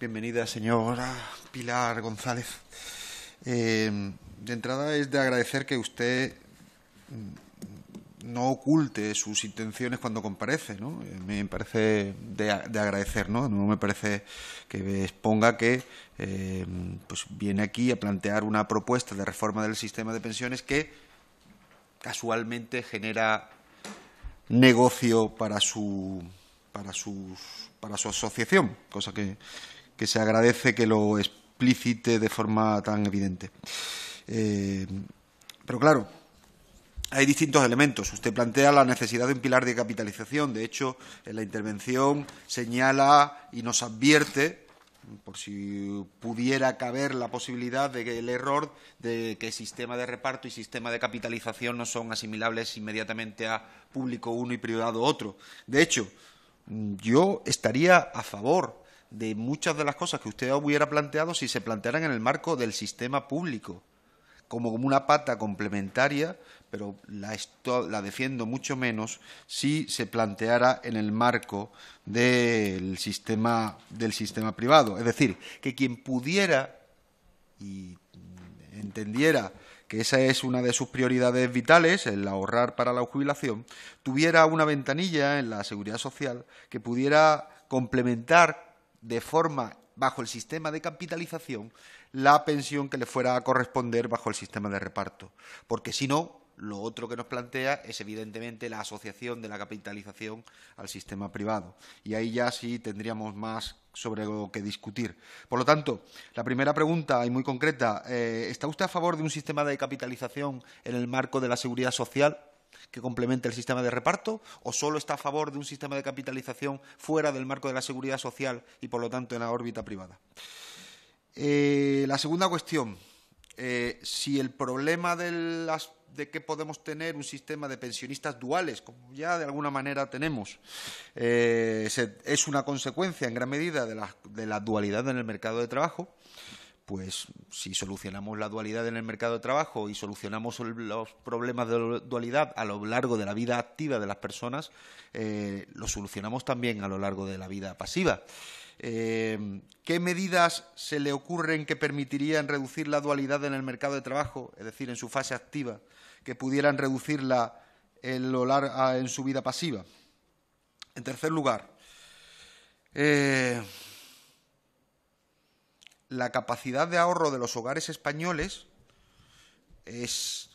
Bienvenida, señora ah, Pilar González. Eh, de entrada es de agradecer que usted mm, no oculte sus intenciones cuando comparece, ¿no? Eh, me parece de, agradecer, ¿no? No me parece que exponga que eh, pues viene aquí a plantear una propuesta de reforma del sistema de pensiones que casualmente genera negocio para su para para su asociación, cosa que, que se agradece que lo explícite de forma tan evidente. Eh, pero claro, hay distintos elementos. Usted plantea la necesidad de un pilar de capitalización. De hecho, en la intervención señala y nos advierte por si pudiera caber la posibilidad de que el error de que sistema de reparto y sistema de capitalización no son asimilables inmediatamente a público uno y privado otro. De hecho, yo estaría a favor de muchas de las cosas que usted hubiera planteado si se plantearan en el marco del sistema público, como, como una pata complementaria, pero la, la defiendo mucho menos si se planteara en el marco del sistema, del sistema privado. Es decir, que quien pudiera y entendiera que esa es una de sus prioridades vitales, el ahorrar para la jubilación, tuviera una ventanilla en la seguridad social que pudiera complementar de forma bajo el sistema de capitalización la pensión que le fuera a corresponder bajo el sistema de reparto. Porque si no, lo otro que nos plantea es evidentemente la asociación de la capitalización al sistema privado. Y ahí ya sí tendríamos más sobre lo que discutir. Por lo tanto, la primera pregunta, y muy concreta, eh, ¿está usted a favor de un sistema de capitalización en el marco de la seguridad social? que complemente el sistema de reparto o solo está a favor de un sistema de capitalización fuera del marco de la seguridad social y por lo tanto en la órbita privada? Eh, la segunda cuestión, eh, si el problema de, que podemos tener un sistema de pensionistas duales, como ya de alguna manera tenemos, eh, es una consecuencia en gran medida de la dualidad en el mercado de trabajo, pues si solucionamos la dualidad en el mercado de trabajo y solucionamos los problemas de dualidad a lo largo de la vida activa de las personas, eh, lo solucionamos también a lo largo de la vida pasiva. Eh, ¿Qué medidas se le ocurren que permitirían reducir la dualidad en el mercado de trabajo, es decir, en su fase activa, que pudieran reducirla en, en su vida pasiva? En tercer lugar, eh, la capacidad de ahorro de los hogares españoles es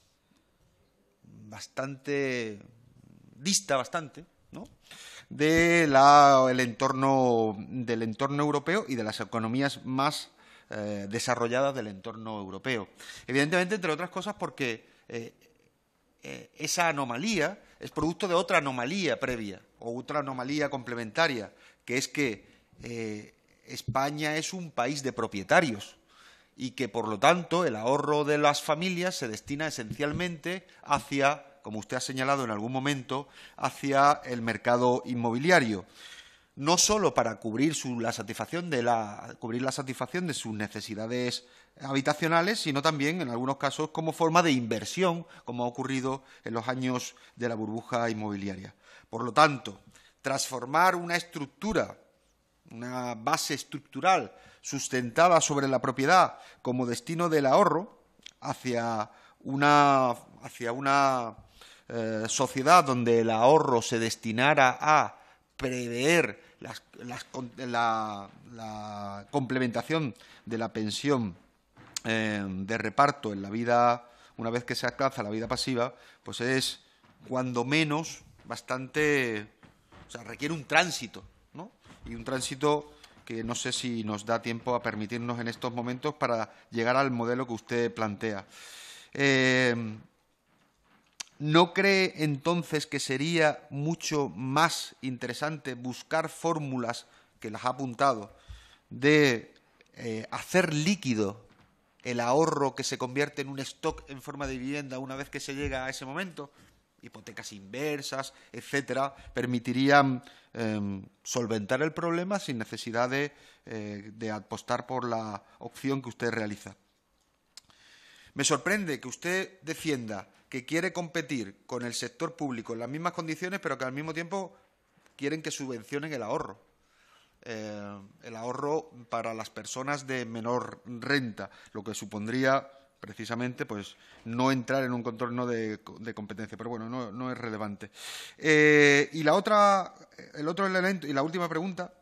bastante dista bastante ¿no? de entorno del entorno europeo y de las economías más eh, desarrolladas del entorno europeo evidentemente entre otras cosas porque eh, eh, esa anomalía es producto de otra anomalía previa o otra anomalía complementaria que es que España es un país de propietarios y que, por lo tanto, el ahorro de las familias se destina esencialmente hacia, como usted ha señalado en algún momento, hacia el mercado inmobiliario no solo para cubrir la satisfacción de cubrir la satisfacción de sus necesidades habitacionales, sino también en algunos casos como forma de inversión, como ha ocurrido en los años de la burbuja inmobiliaria. Por lo tanto, transformar una estructura una base estructural sustentada sobre la propiedad como destino del ahorro hacia una, hacia una eh, sociedad donde el ahorro se destinara a prever la, complementación de la pensión eh, de reparto en la vida, una vez que se alcanza la vida pasiva, pues es cuando menos bastante, o sea, requiere un tránsito y un tránsito que no sé si nos da tiempo a permitirnos en estos momentos para llegar al modelo que usted plantea. Eh, ¿No cree entonces que sería mucho más interesante buscar fórmulas, que las ha apuntado, de eh, hacer líquido el ahorro que se convierte en un stock en forma de vivienda una vez que se llega a ese momento? hipotecas inversas, etcétera, permitirían em, solventar el problema sin necesidad eh, de, apostar por la opción que usted realiza. Me sorprende que usted defienda que quiere competir con el sector público en las mismas condiciones, pero que al mismo tiempo quieren que subvencionen el ahorro. Eh, el ahorro para las personas de menor renta, lo que supondría precisamente pues no entrar en un contorno de, competencia, pero bueno, no, es relevante. Eh, y la otra, el otro elemento, y la última pregunta,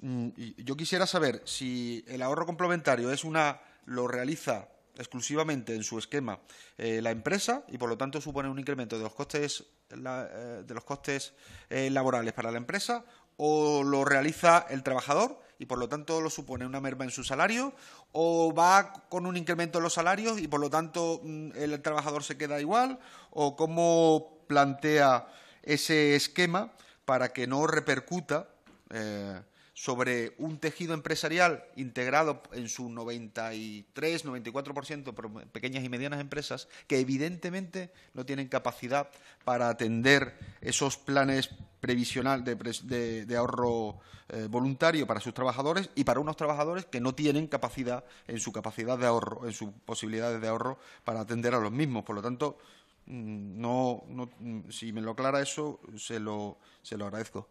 mm, yo quisiera saber si el ahorro complementario es una, lo realiza exclusivamente en su esquema eh, la empresa y por lo tanto supone un incremento de los costes, eh, de los costes laborales para la empresa o lo realiza el trabajador y por lo tanto lo supone una merma en su salario o va con un incremento en los salarios y por lo tanto mm, el trabajador se queda igual o cómo plantea ese esquema para que no repercuta eh, sobre un tejido empresarial integrado en su 93, 94% por pequeñas y medianas empresas que evidentemente no tienen capacidad para atender esos planes previsionales de, ahorro eh, voluntario para sus trabajadores y para unos trabajadores que no tienen capacidad en su capacidad de ahorro, en sus posibilidades de ahorro para atender a los mismos. Por lo tanto, mm, no, mm, si me lo aclara eso, se lo, se lo agradezco.